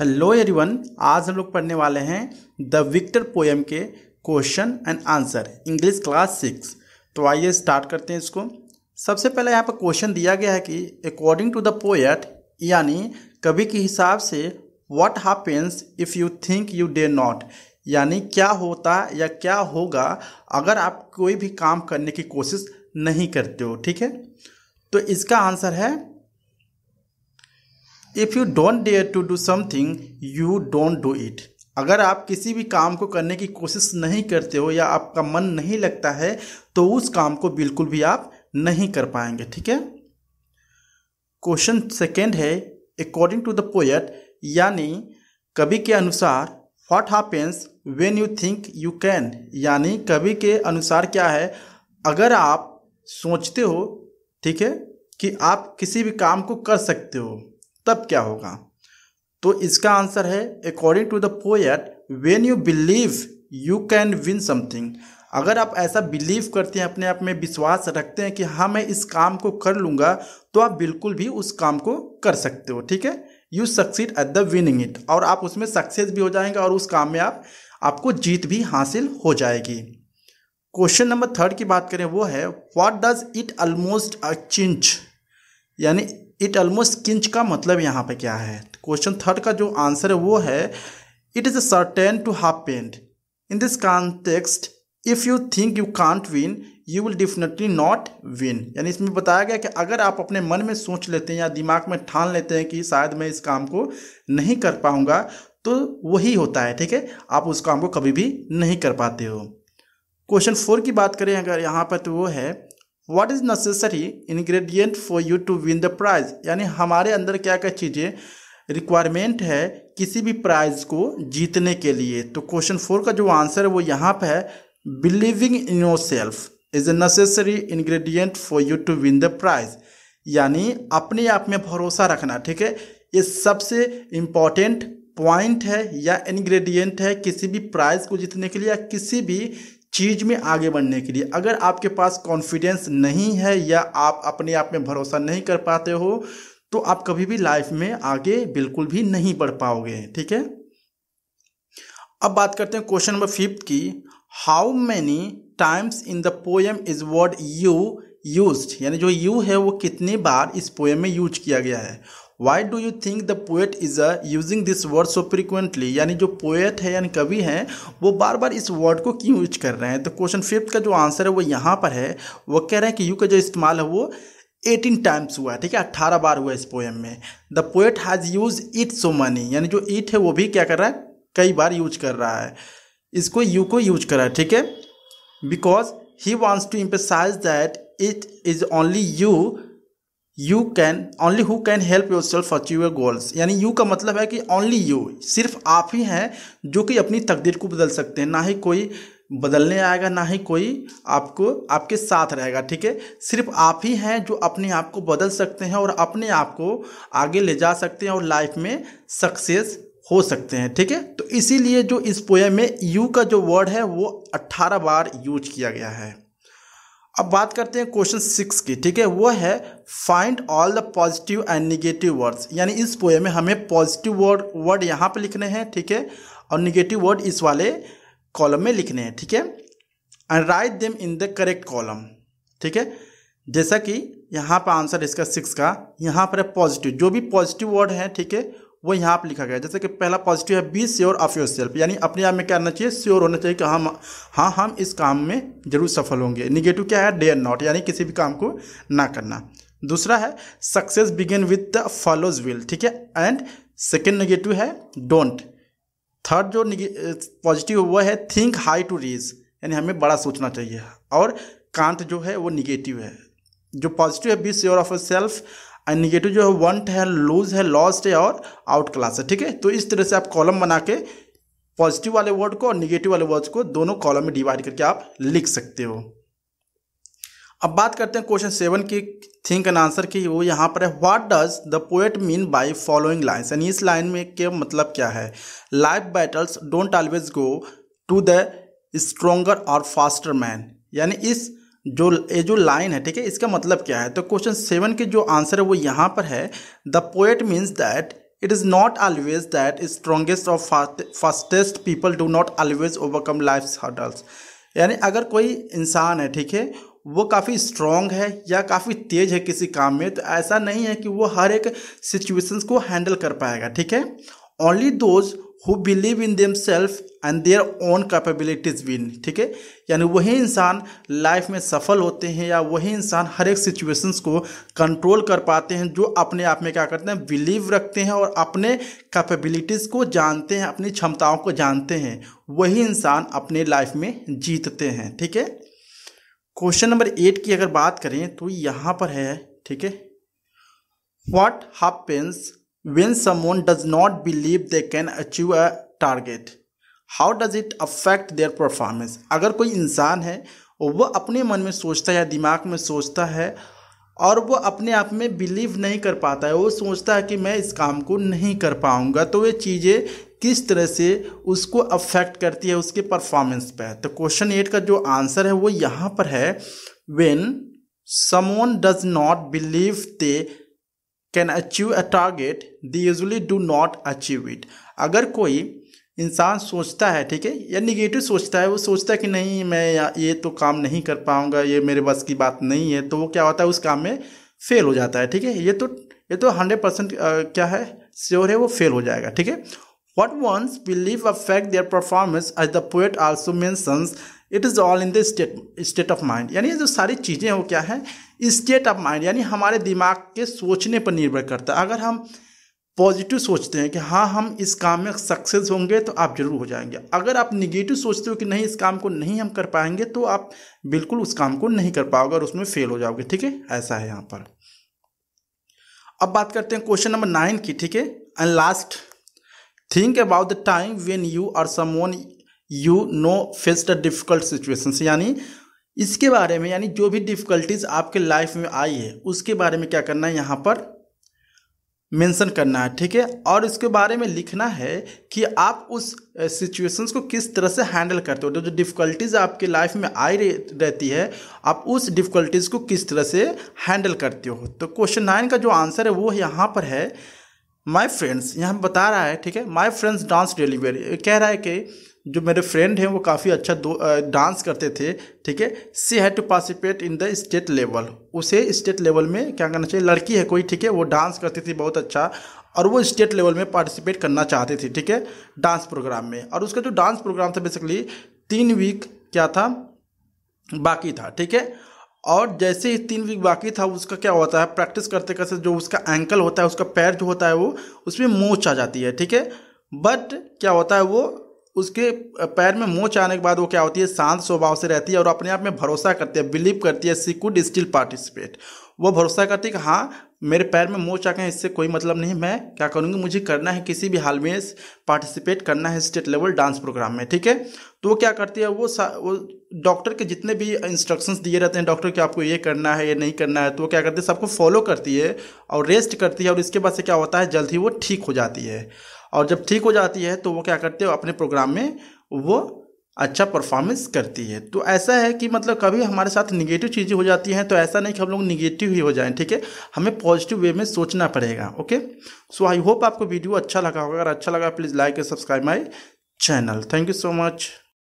Hello everyone आज हम लोग पढ़ने वाले हैं द विक्टर पोएम के question and answer English class six तो आइए स्टार्ट करते हैं इसको सबसे पहले यहाँ पर क्वेश्चन दिया गया है कि अकॉर्डिंग टू द पोएट यानी कवि के हिसाब से what happens if you think you dare not यानी क्या होता या क्या होगा अगर आप कोई भी काम करने की कोशिश नहीं करते हो ठीक है तो इसका आंसर है if you don't dare to do something you don't do it अगर आप किसी भी काम को करने की कोशिश नहीं करते हो या आपका मन नहीं लगता है तो उस काम को बिल्कुल भी आप नहीं कर पाएंगे ठीक है क्वेश्चन सेकेंड है अकॉर्डिंग टू द पोएट यानी कवि के अनुसार what happens when you think you can यानी कवि के अनुसार क्या है अगर आप सोचते हो ठीक है कि आप किसी भी काम को कर सकते हो तब क्या होगा तो इसका आंसर है according to the poet when you believe you can win something अगर आप ऐसा बिलीव करते हैं अपने आप में विश्वास रखते हैं कि हाँ मैं इस काम को कर लूँगा तो आप बिल्कुल भी उस काम को कर सकते हो ठीक है you succeed at the winning it और आप उसमें सक्सेस भी हो जाएंगे और उस काम में आप आपको जीत भी हासिल हो जाएगी क्वेश्चन नंबर थर्ड की बात करें वो है what does it almost a cinch यानी इट ऑलमोस्ट किंच का मतलब यहाँ पे क्या है क्वेश्चन थर्ड का जो आंसर है वो है it is a certain to half paint in this context if you think you can't win you will definitely not win यानी इसमें बताया गया कि अगर आप अपने मन में सोच लेते हैं या दिमाग में ठान लेते हैं कि शायद मैं इस काम को नहीं कर पाऊंगा तो वही होता है ठीक है आप उस काम को कभी भी नहीं कर पाते हो क्वेश्चन फोर की बात करें अगर यहाँ पर तो वो है what is necessary ingredient for you to win the prize यानी हमारे अंदर क्या क्या चीज़ें रिक्वायरमेंट है किसी भी प्राइज़ को जीतने के लिए तो क्वेश्चन फोर का जो आंसर है वो यहाँ पर है believing in yourself is a necessary ingredient for you to win the prize यानी अपने आप में भरोसा रखना ठीक है ये सबसे इम्पॉर्टेंट पॉइंट है या इन्ग्रेडियंट है किसी भी प्राइज़ को जीतने के लिए या किसी भी चीज़ में आगे बढ़ने के लिए अगर आपके पास कॉन्फिडेंस नहीं है या आप अपने आप में भरोसा नहीं कर पाते हो तो आप कभी भी लाइफ में आगे बिल्कुल भी नहीं बढ़ पाओगे ठीक है अब बात करते हैं क्वेश्चन नंबर फिफ्थ की how many times in the poem is word you use यानी जो यू है वो कितनी बार इस पोएम में यूज किया गया है why do you think the poet is a using this word so frequently यानी जो पोएट है यानी कवि है वो बार बार इस वर्ड को क्यों यूज कर रहे हैं तो क्वेश्चन फिफ्थ का जो आंसर है वो यहाँ पर है वो कह रहे हैं कि यू का जो इस्तेमाल है वो एटीन टाइम्स हुआ है ठीक है अट्ठारह बार हुआ इस पोएम में the poet has use it so many यानी जो इट है वो भी क्या कर रहा है कई बार यूज कर रहा है इसको यू को यूज कर रहा है ठीक है because he wants to emphasise that it is only you you can only who can help yourself achieve your goals यानी यू का मतलब है कि ओनली यू सिर्फ आप ही हैं जो कि अपनी तकदीर को बदल सकते हैं ना ही कोई बदलने आएगा ना ही कोई आपको आपके साथ रहेगा ठीक है सिर्फ आप ही हैं जो अपने आप को बदल सकते हैं और अपने आप को आगे ले जा सकते हैं और लाइफ में सक्सेस हो सकते हैं ठीक है तो इसीलिए जो इस पोएम में यू का जो वर्ड है वो 18 बार यूज किया गया है अब बात करते हैं क्वेश्चन सिक्स की ठीक है वो है find all the positive and negative words यानी इस पोए में हमें पॉजिटिव वर्ड वर्ड यहाँ पे लिखने हैं ठीक है और निगेटिव वर्ड इस वाले कॉलम में लिखने हैं ठीक है and write them in the correct column ठीक है जैसा कि यहाँ पर आंसर इसका सिक्स का यहाँ पर है पॉजिटिव जो भी पॉजिटिव वर्ड है ठीक है वो यहाँ पर लिखा गया जैसे कि पहला पॉजिटिव है be sure of yourself यानी अपने आप में क्या करना चाहिए श्योर होना चाहिए कि हम हाँ हम इस काम में जरूर सफल होंगे निगेटिव क्या है डेयर नॉट यानी किसी भी काम को ना करना दूसरा है success begin with the follows will ठीक है एंड सेकेंड निगेटिव है डोंट थर्ड जो पॉजिटिव वह है थिंक हाई टू रीज यानी हमें बड़ा सोचना चाहिए और कांत जो है वो निगेटिव है जो पॉजिटिव है be sure of self and negative जो है वंट है लूज है लॉस्ट है और आउट क्लास है ठीक है तो इस तरह से आप कॉलम बना के पॉजिटिव वाले वर्ड को और निगेटिव वाले वर्ड्स को दोनों कॉलम में डिवाइड करके आप लिख सकते हो अब बात करते हैं क्वेश्चन सेवन की थिंक एंड आंसर की वो यहाँ पर है what does the poet mean by following lines and इस लाइन में के मतलब क्या है life battles don't always go to the stronger और फास्टर मैन यानी इस जो ये जो लाइन है ठीक है इसका मतलब क्या है तो क्वेश्चन सेवन के जो आंसर है वो यहाँ पर है the poet means that it is not always that strongest और fast, fastest people do not always overcome life hurdles यानी अगर कोई इंसान है ठीक है वो काफ़ी स्ट्रॉन्ग है या काफ़ी तेज है किसी काम में तो ऐसा नहीं है कि वो हर एक सिचुएशंस को हैंडल कर पाएगा ठीक है only those who believe in them self and their own capabilities win ठीक है यानी वही इंसान लाइफ में सफल होते हैं या वही इंसान हर एक सिचुएशंस को कंट्रोल कर पाते हैं जो अपने आप में क्या करते हैं बिलीव रखते हैं और अपने कैपेबिलिटीज़ को जानते हैं अपनी क्षमताओं को जानते हैं वही इंसान अपने लाइफ में जीतते हैं ठीक है क्वेश्चन नंबर एट की अगर बात करें तो यहाँ पर है ठीक है what happens When someone does not believe they can achieve a target, how does it affect their performance? अगर कोई इंसान है वह अपने मन में सोचता है या दिमाग में सोचता है और वो अपने आप में बिलीव नहीं कर पाता है वो सोचता है कि मैं इस काम को नहीं कर पाऊँगा तो ये चीज़ें किस तरह से उसको अफेक्ट करती है उसके परफॉर्मेंस पर तो क्वेश्चन एट का जो आंसर है वो यहाँ पर है when someone does not believe they can achieve a target they usually do not achieve it अगर कोई इंसान सोचता है ठीक है या निगेटिव सोचता है वो सोचता है कि नहीं मैं ये तो काम नहीं कर पाऊँगा ये मेरे बस की बात नहीं है तो वो क्या होता है उस काम में फेल हो जाता है ठीक है ये तो ये तो हंड्रेड परसेंट क्या है श्योर है वो फेल हो जाएगा ठीक है wants once belief affect their performance as the poet also mentions it is all in the state state of mind यानी जो सारी चीज़ें हो क्या है स्टेट ऑफ माइंड यानी हमारे दिमाग के सोचने पर निर्भर करता है अगर हम पॉजिटिव सोचते हैं कि हाँ हम इस काम में सक्सेस होंगे तो आप जरूर हो जाएंगे अगर आप निगेटिव सोचते हो कि नहीं इस काम को नहीं हम कर पाएंगे तो आप बिल्कुल उस काम को नहीं कर पाओगे और उसमें फेल हो जाओगे ठीक है ऐसा है यहाँ पर अब बात करते हैं क्वेश्चन नंबर नाइन की ठीक है and last think about the time when you or someone you know face the difficult situation यानी इसके बारे में यानी जो भी डिफ़िकल्टीज आपके लाइफ में आई है उसके बारे में क्या करना है यहाँ पर मेंशन करना है ठीक है और इसके बारे में लिखना है कि आप उस सिचुएशंस को किस तरह से हैंडल करते हो तो जो डिफ़िकल्टीज़ आपके लाइफ में आई रहती है आप उस डिफ़िकल्टीज़ को किस तरह से हैंडल करते हो तो क्वेश्चन नाइन का जो आंसर है वो यहाँ पर है माय फ्रेंड्स यहाँ बता रहा है ठीक है माय फ्रेंड्स डांस डिलीवरी कह रहा है कि जो मेरे फ्रेंड हैं वो काफ़ी अच्छा दो डांस करते थे ठीक है she had to participate in the state level उसे स्टेट लेवल में क्या करना चाहिए लड़की है कोई ठीक है वो डांस करती थी बहुत अच्छा और वो स्टेट लेवल में पार्टिसिपेट करना चाहती थी ठीक है डांस प्रोग्राम में और उसका जो डांस प्रोग्राम था बेसिकली तीन वीक क्या था बाकी था ठीक है और जैसे ही तीन वीक बाकी था उसका क्या होता है प्रैक्टिस करते करते जो उसका एंकल होता है उसका पैर जो होता है वो उसमें मोच आ जाती है ठीक है बट क्या होता है वो उसके पैर में मोच आने के बाद वो क्या होती है शांत स्वभाव से रहती है और अपने आप में भरोसा करती है बिलीव करती है सी कुड स्टिल पार्टिसिपेट वो भरोसा करती है कि हाँ मेरे पैर में मोच आ गए इससे कोई मतलब नहीं मैं क्या करूँगी मुझे करना है किसी भी हाल में पार्टिसिपेट करना है स्टेट लेवल डांस प्रोग्राम में ठीक है तो वो क्या करती है वो वो डॉक्टर के जितने भी इंस्ट्रक्शंस दिए रहते हैं डॉक्टर के आपको ये करना है ये नहीं करना है तो वो क्या करती है सबको फॉलो करती है और रेस्ट करती है और इसके बाद से क्या होता है जल्द ही वो ठीक हो जाती है और जब ठीक हो जाती है तो वो क्या करते हो अपने प्रोग्राम में वो अच्छा परफॉर्मेंस करती है तो ऐसा है कि मतलब कभी हमारे साथ निगेटिव चीज़ें हो जाती हैं तो ऐसा नहीं कि हम लोग निगेटिव ही हो जाएं ठीक है हमें पॉजिटिव वे में सोचना पड़ेगा ओके सो आई होप आपको वीडियो अच्छा लगा होगा अगर अच्छा लगा please like and subscribe my channel thank you so much